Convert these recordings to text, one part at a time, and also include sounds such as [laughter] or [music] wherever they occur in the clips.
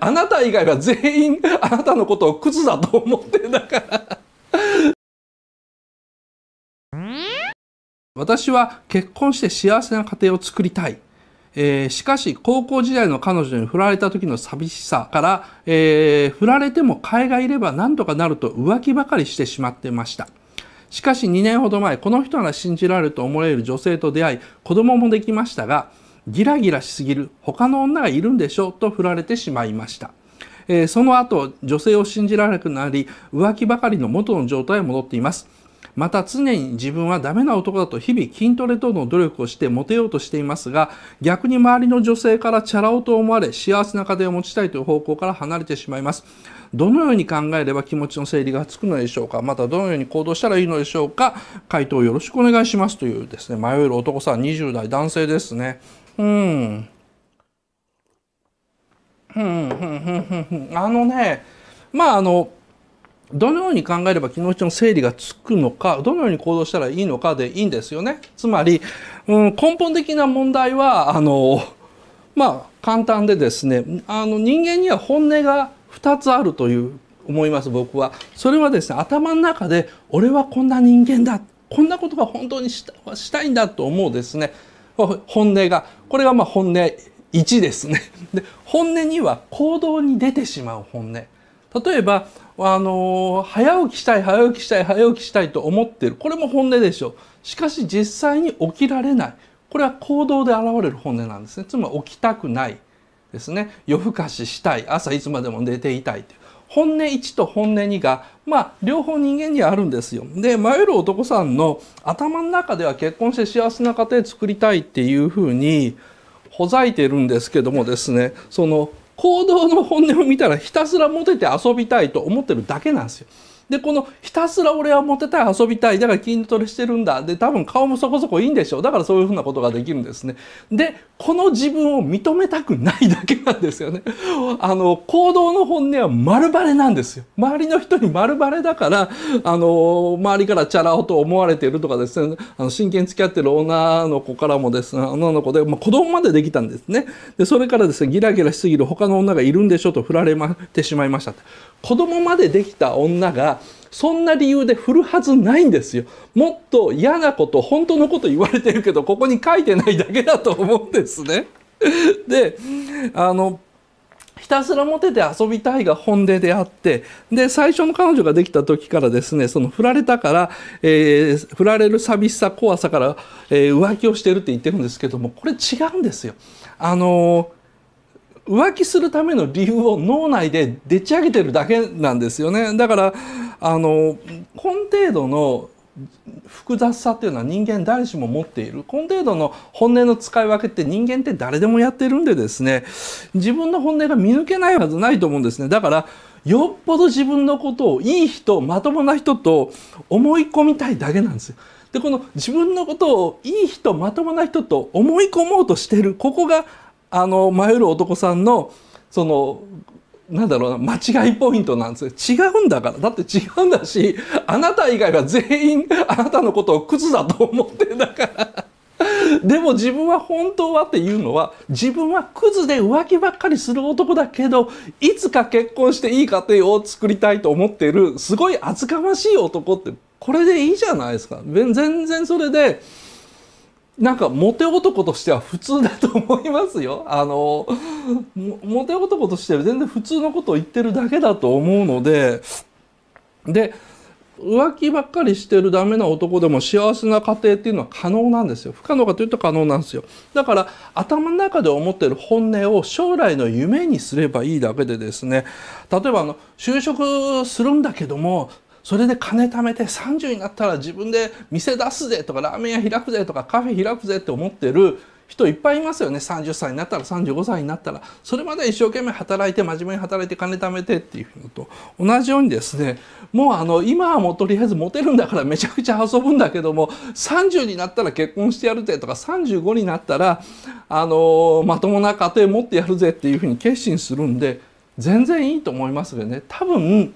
あなた以外は全員あなたのことをクズだと思ってんだから私は結婚して幸せな家庭を作りたい。えー、しかし高校時代の彼女に振られた時の寂しさから、えー、振られても替えがいれば何とかなると浮気ばかりしてしまってましたしかし2年ほど前この人なら信じられると思える女性と出会い子供もできましたがギラギラしすぎる他の女がいるんでしょうと振られてしまいました。えー、その後女性を信じられなくなり浮気ばかりの元の状態へ戻っています。また常に自分はダメな男だと日々筋トレ等の努力をしてモテようとしていますが逆に周りの女性からチャラ男と思われ幸せな家庭を持ちたいという方向から離れてしまいますどのように考えれば気持ちの整理がつくのでしょうかまたどのように行動したらいいのでしょうか回答よろしくお願いしますというですね迷える男さん20代男性ですねうん。ん、ん、ん、あのね、まああの、どのように考えれば気のちの整理がつくのか、どのように行動したらいいのかでいいんですよね。つまり、うん、根本的な問題は、あの、まあ、簡単でですね、あの、人間には本音が2つあるという思います、僕は。それはですね、頭の中で、俺はこんな人間だ。こんなことが本当にしたしたいんだと思うですね。本音がこれがまあ本音1ですね。で本音には行動に出てしまう本音。例えばあのー、早起きしたい早起きしたい早起きしたいと思ってるこれも本音でしょう。しかし実際に起きられないこれは行動で現れる本音なんですねつまり起きたくないですね夜更かししたい朝いつまでも寝ていたいという本音1と本音2が、まあ、両方人間にあるんですよ。で、迷える男さんの頭の中では結婚して幸せな家庭作りたいっていうふうに、ほざいてるんですけどもですね、その行動の本音を見たらひたすらモテて遊びたいと思ってるだけなんですよ。でこのひたすら俺はモテたい遊びたいだから筋トレしてるんだで多分顔もそこそこいいんでしょうだからそういうふうなことができるんですね。でこの自分を認めたくないだけなんですよね。[laughs] あの行動の本音は丸バレなんですよ。周りの人に丸バレだからあの周りからチャラ男と思われてるとかですねあの真剣付き合ってる女の子からもですね女の子で、まあ、子供までできたんですね。でそれからですねギラギラしすぎる他の女がいるんでしょと振られてしまいました。子供までできた女がそんな理由で振るはずないんですよ。もっと嫌なこと本当のこと言われてるけどここに書いてないだけだと思うんですね。[laughs] であのひたすらモテて遊びたいが本音であってで最初の彼女ができた時からですねその振られたから、えー、振られる寂しさ怖さから、えー、浮気をしてるって言ってるんですけどもこれ違うんですよ。あの浮気するための理由を脳内ででっち上げてるだけなんですよね。だからあのこの程度の複雑さっていうのは人間誰しも持っているこの程度の本音の使い分けって人間って誰でもやってるんでですね自分の本音が見抜けないはずないと思うんですねだからよっぽど自分のことをいい人まともな人と思い込みたいだけなんですよ。でこの自分のことをいい人まともな人と思い込もうとしてるここがあの迷う男さんのそのなんだろうな間違いポイントなんです違うんだからだって違うんだしあなた以外は全員あなたのことをクズだと思ってんだから。でも自分は本当はっていうのは自分はクズで浮気ばっかりする男だけどいつか結婚していい家庭を作りたいと思っているすごい厚かましい男ってこれでいいじゃないですか全然それでなんかモテ男としては普通だと思いますよ。あのモテ男としては全然普通のことを言ってるだけだと思うのでで浮気ばっかりしてるダメな男でも幸せな家庭っていうのは可能なんですよ。不可能かというと可能なんですよ。だから頭の中で思ってる本音を将来の夢にすればいいだけでですね、例えばあの就職するんだけどもそれで金貯めて30になったら自分で店出すぜとかラーメン屋開くぜとかカフェ開くぜって思ってる人いっぱいいますよね30歳になったら35歳になったらそれまで一生懸命働いて真面目に働いて金貯めてっていうのと同じようにですねもうあの今はもうとりあえずモテるんだからめちゃくちゃ遊ぶんだけども30になったら結婚してやるぜとか35になったらあのまともな家庭持ってやるぜっていうふうに決心するんで全然いいと思いますよね。多分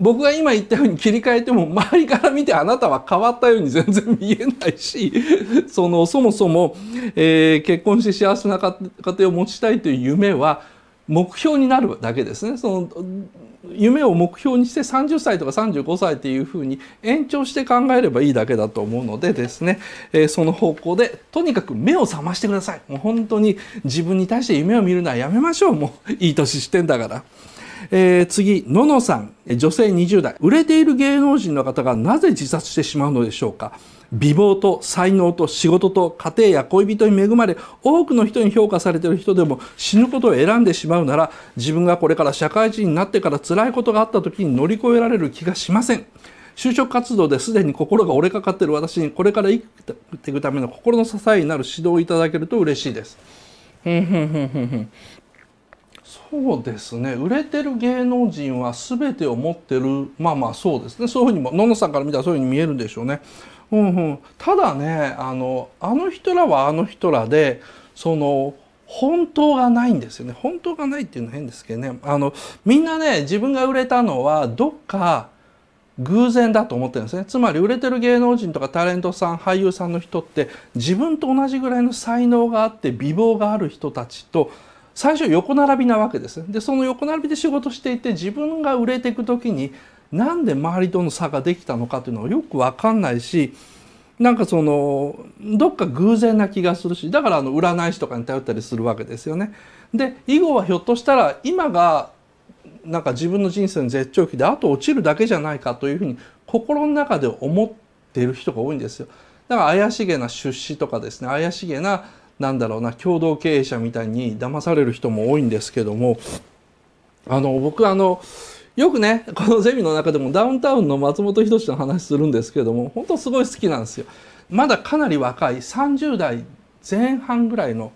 僕が今言ったように切り替えても周りから見てあなたは変わったように全然見えないし [laughs] そのそもそも、えー、結婚して幸せな家庭を持ちたいという夢は目標になるだけですねその夢を目標にして30歳とか35歳っていうふうに延長して考えればいいだけだと思うのでですね、えー、その方向でとにかく目を覚ましてくださいもう本当に自分に対して夢を見るのはやめましょうもういい年してんだから。えー、次、ののさん、女性20代。売れている芸能人の方がなぜ自殺してしまうのでしょうか美貌と才能と仕事と家庭や恋人に恵まれ多くの人に評価されている人でも死ぬことを選んでしまうなら自分がこれから社会人になってから辛いことがあった時に乗り越えられる気がしません就職活動ですでに心が折れかかっている私にこれから生きていくための心の支えになる指導をいただけると嬉しいですそうですね売れてる芸能人は全てを持ってるまあまあそうですねそういうふうにもののさんから見たらそういうふうに見えるんでしょうね。うんうん、ただねあのあの人らはあの人らでその本当がないんですよね本当がないっていうのは変ですけどねあのみんなね自分が売れたのはどっか偶然だと思ってるんですねつまり売れてる芸能人とかタレントさん俳優さんの人って自分と同じぐらいの才能があって美貌がある人たちと最初横並びなわけです。でその横並びで仕事していて自分が売れていく時になんで周りとの差ができたのかというのはよく分かんないしなんかそのどっか偶然な気がするしだからあの占い師とかに頼ったりするわけですよね。で以後はひょっとしたら今がなんか自分の人生の絶頂期であと落ちるだけじゃないかというふうに心の中で思ってる人が多いんですよ。だから怪しげな出資とかですね怪しげななんだろうな共同経営者みたいに騙される人も多いんですけどもあの僕あのよくねこのゼミの中でもダウンタウンの松本人志の話するんですけども本当すごい好きなんですよ。まだかなり若い30代前半ぐらいの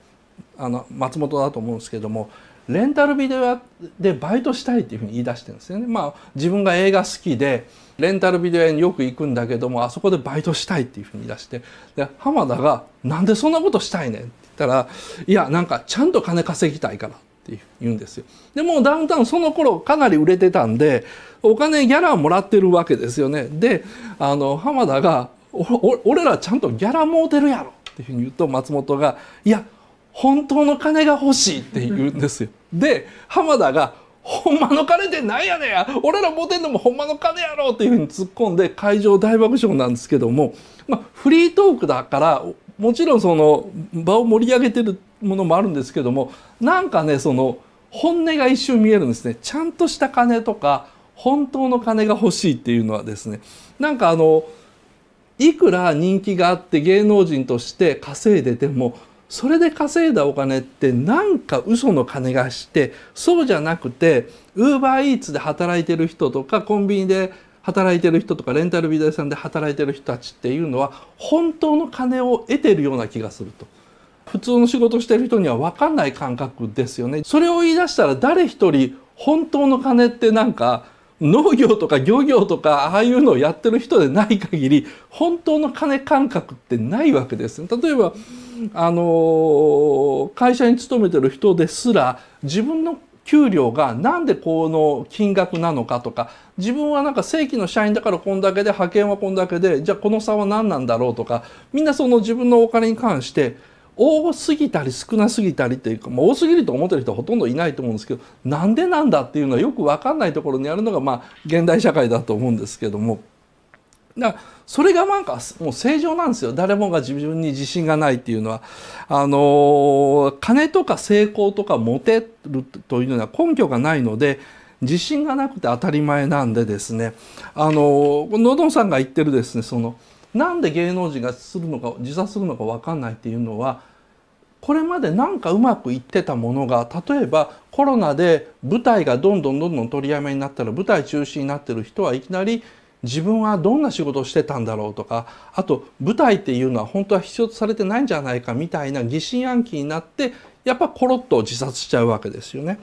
あの松本だと思うんですけどもレンタルビデオ屋でバイトしたいっていうふうに言い出してるんですよね。まあ自分が映画好きでレンタルビデオ屋によく行くんだけどもあそこでバイトしたいっていうふうに言い出してで浜田が「なんでそんなことしたいねん」って言ったら「いやなんかちゃんと金稼ぎたいから」って言うんですよ。でもダウンタウンその頃かなり売れてたんでお金ギャラもらってるわけですよね。であの浜田が「俺らちゃんとギャラもうてるやろ」っていうふうに言うと松本が「いや本当の金が欲しいって言うんですよ。で浜田が「ほんまの金ってなんやねや俺ら持てんのもほんまの金やろ!」っていうふうに突っ込んで会場大爆笑なんですけども、まあ、フリートークだからもちろんその場を盛り上げてるものもあるんですけどもなんかねその本音が一瞬見えるんですね。ちゃんとした金とか本当の金が欲しいっていうのはですねなんかあのいくら人気があって芸能人として稼いでてもそれで稼いだお金ってなんか嘘の金がしてそうじゃなくてウーバーイーツで働いてる人とかコンビニで働いてる人とかレンタルビデオ屋さんで働いてる人たちっていうのは本当の金を得てるような気がすると。普通の仕事してる人には分かんない感覚ですよね。それを言い出したら誰一人本当の金ってなんか農業とか漁業とかああいうのをやってる人でない限り本当の金感覚ってないわけです、例えばあの会社に勤めてる人ですら自分の給料がなんでこの金額なのかとか自分はなんか正規の社員だからこんだけで派遣はこんだけでじゃあこの差は何なんだろうとかみんなその自分のお金に関して多すぎたり少なすぎたりっていうか、まあ、多すぎると思ってる人はほとんどいないと思うんですけどなんでなんだっていうのはよく分かんないところにあるのがまあ現代社会だと思うんですけども。だからそれがなんかもう正常なんですよ誰もが自分に自信がないっていうのはあのー、金とか成功とかモテるというのは根拠がないので自信がなくて当たり前なんでですねあののどんさんが言ってるですねそのなんで芸能人がするのか自殺するのか分かんないっていうのはこれまでなんかうまくいってたものが例えばコロナで舞台がどんどんどんどん取りやめになったら舞台中止になってる人はいきなり自分はどんな仕事をしてたんだろうとかあと舞台っていうのは本当は必要とされてないんじゃないかみたいな疑心暗鬼になってやっぱコロッと自殺しちゃうわけですよね。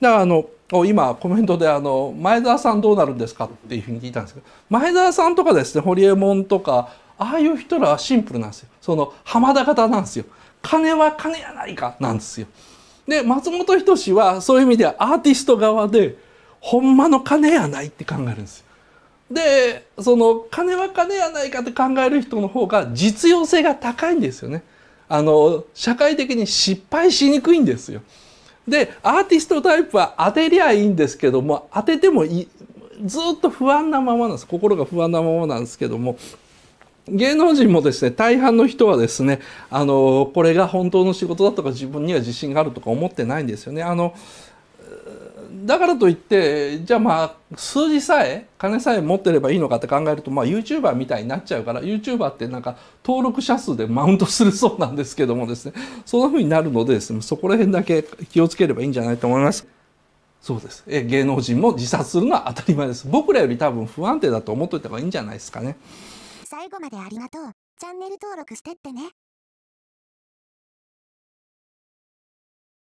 だからあの今コメントであの「前澤さんどうなるんですか?」っていうふうに聞いたんですけど前澤さんとかですね堀エモ門とかああいう人らはシンプルなんですよその浜田方なんですよ金は金やないかなんですよ。で松本人志はそういう意味ではアーティスト側でほんまの金やないって考えるんですよ。でその金は金やないかって考える人の方が実用性が高いんですよね。あの社会的に失敗しにくいんですよ。でアーティストタイプは当てりゃいいんですけども当ててもいずっと不安なままなんです心が不安なままなんですけども芸能人もですね大半の人はですねあのこれが本当の仕事だとか自分には自信があるとか思ってないんですよね。あのだからといってじゃあまあ数字さえ金さえ持ってればいいのかって考えると、まあ、YouTuber みたいになっちゃうから YouTuber ってなんか登録者数でマウントするそうなんですけどもですねそんな風になるのでですねそこら辺だけ気をつければいいんじゃないと思います。そうですえ芸能人も自殺するのは当たり前です僕らより多分不安定だと思っといた方がいいんじゃないですかね最後までありがとうチャンネル登録してってね